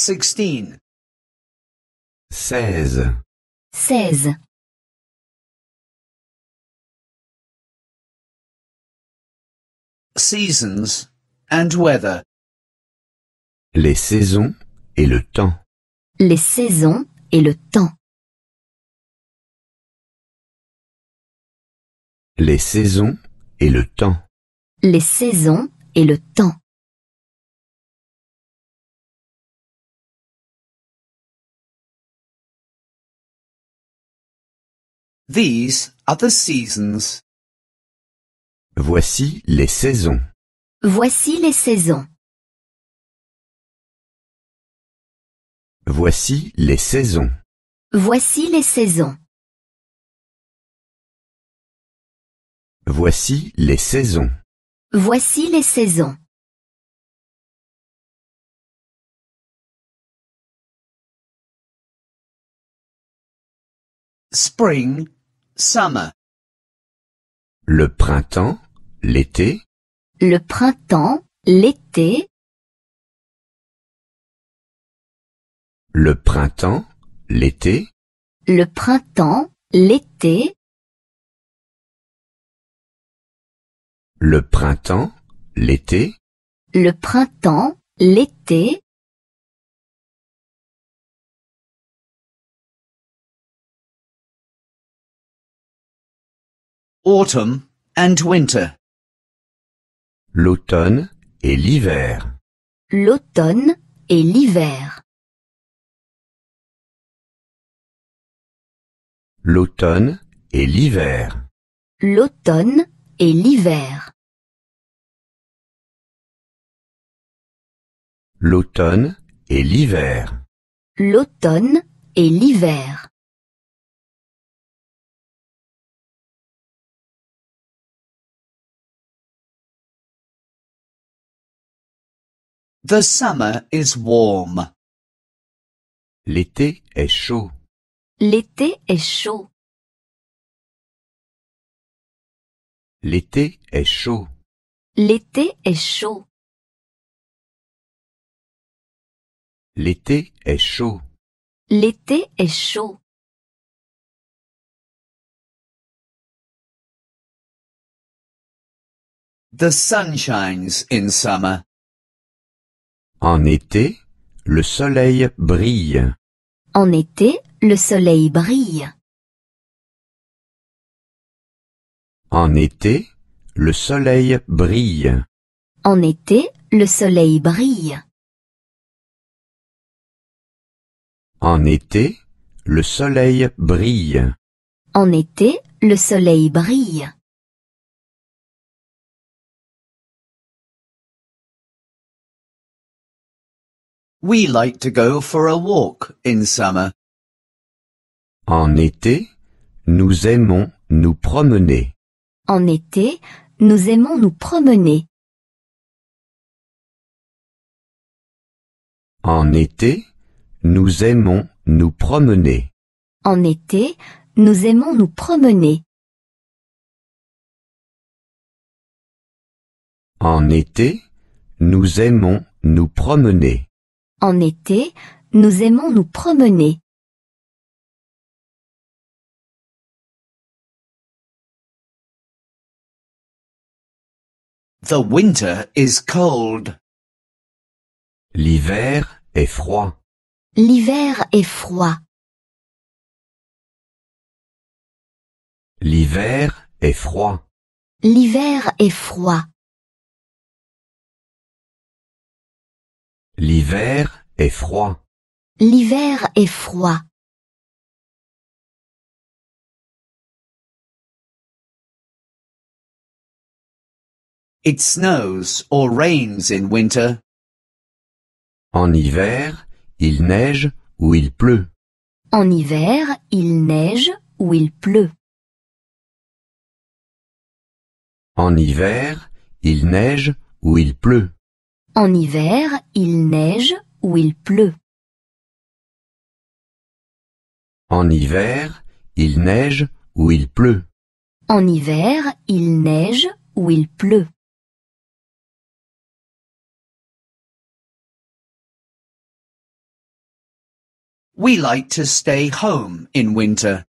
sixteen. Seize. Seize. Seasons and weather. Les saisons et le temps. Les saisons et le temps. Les saisons et le temps. Les saisons et le temps. These are the seasons. Voici les saisons. Voici les saisons. Voici les saisons. Voici les saisons. Voici les saisons. Voici les saisons. Spring Summer. Le printemps, l'été. Le printemps, l'été. Le printemps, l'été. Le printemps, l'été. Le printemps, l'été. Le printemps, l'été. autumn and winter. L'automne et l'hiver. L'automne et l'hiver. L'automne et l'hiver. L'automne et l'hiver. L'automne et l'hiver. L'automne et l'hiver. The summer is warm. L'été est chaud. L'été est chaud. L'été est chaud. L'été est chaud. L'été est chaud. L'été est chaud. The sun shines in summer. En été, le soleil brille. En été, le soleil brille. En été, le soleil brille. En été, le soleil brille. En été, le soleil brille. En été, le soleil brille. We like to go for a walk in summer. En été, nous aimons nous promener. En été, nous aimons nous promener. En été, nous aimons nous promener. En été, nous aimons nous promener. En été, nous aimons nous promener. En été, nous aimons nous promener. The winter is cold. L'hiver est froid. L'hiver est froid. L'hiver est froid. L'hiver est froid. L'hiver est froid. L'hiver est froid. It snows or rains in winter. En hiver, il neige ou il pleut. En hiver, il neige ou il pleut. En hiver, il neige ou il pleut. En hiver, il neige ou il pleut. En hiver, il neige ou il pleut. En hiver, il neige ou il pleut. We like to stay home in winter.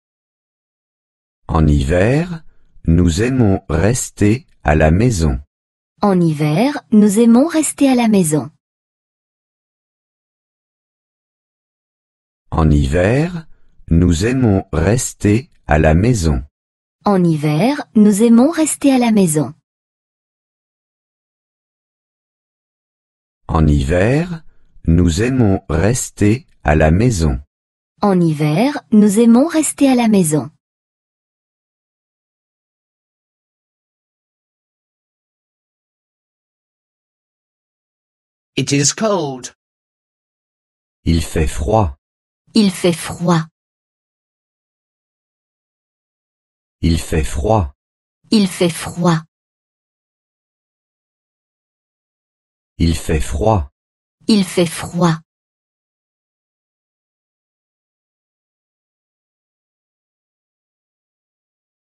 En hiver, nous aimons rester à la maison. En hiver, nous aimons rester à la maison. En hiver, nous aimons rester à la maison. En hiver, nous aimons rester à la maison. En hiver, nous aimons rester à la maison. En hiver, nous aimons rester à la maison. It is cold. Il fait froid. Il fait froid. Il fait froid. Il fait froid. Il fait froid. Il fait froid.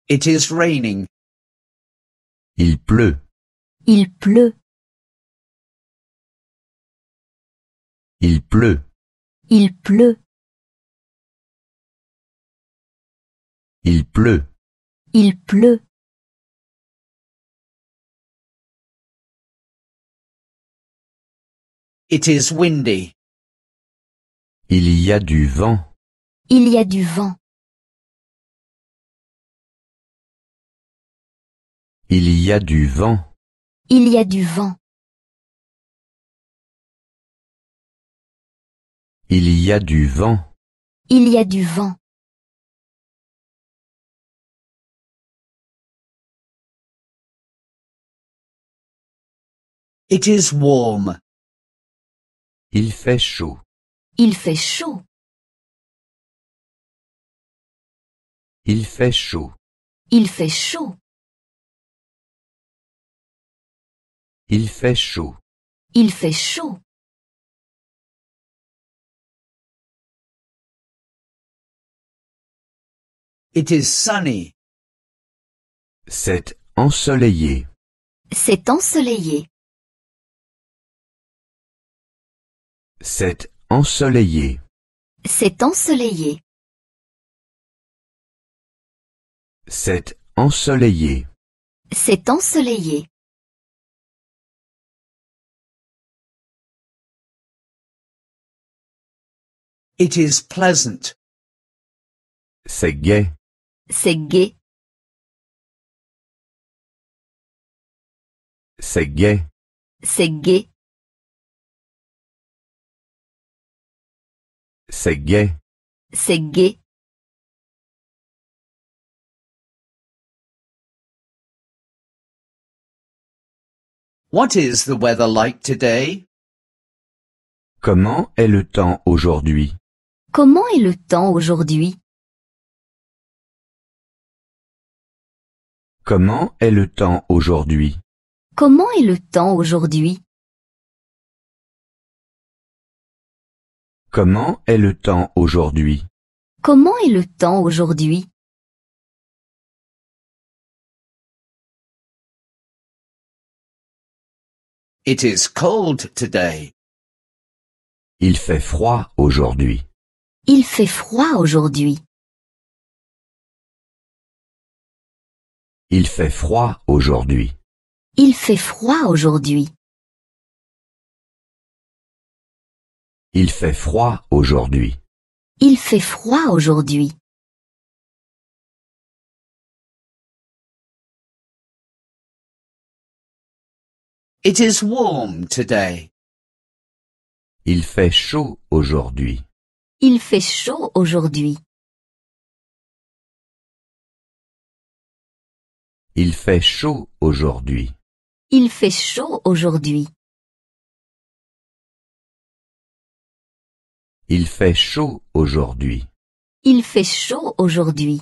It Il pleut. Il pleut. Il pleut. Il pleut. Il pleut. Il pleut. It is windy. Il y a du vent. Il y a du vent. Il y a du vent. Il y a du vent. Il y a du vent. Il y a du vent. It is warm. Il fait chaud. Il fait chaud. Il fait chaud. Il fait chaud. Il fait chaud. Il fait chaud. It is sunny. C'est ensoleillé. C'est ensoleillé. C'est ensoleillé. C'est ensoleillé. C'est ensoleillé. C'est ensoleillé. It is pleasant. C'est gai. C'est gay. C'est gay. C'est gay. C'est gay. C'est gay. What is the weather like today? Comment est le temps aujourd'hui? Comment est le temps aujourd'hui? Comment est le temps aujourd'hui Comment est le temps aujourd'hui Comment est le temps aujourd'hui Comment est le temps aujourd'hui It is cold today. Il fait froid aujourd'hui. Il fait froid aujourd'hui. Il fait froid aujourd'hui. Il fait froid aujourd'hui. Il fait froid aujourd'hui. Il fait froid aujourd'hui. It is warm today. Il fait chaud aujourd'hui. Il fait chaud aujourd'hui. Il fait chaud aujourd'hui. Il fait chaud aujourd'hui. Il fait chaud aujourd'hui. Il fait chaud aujourd'hui.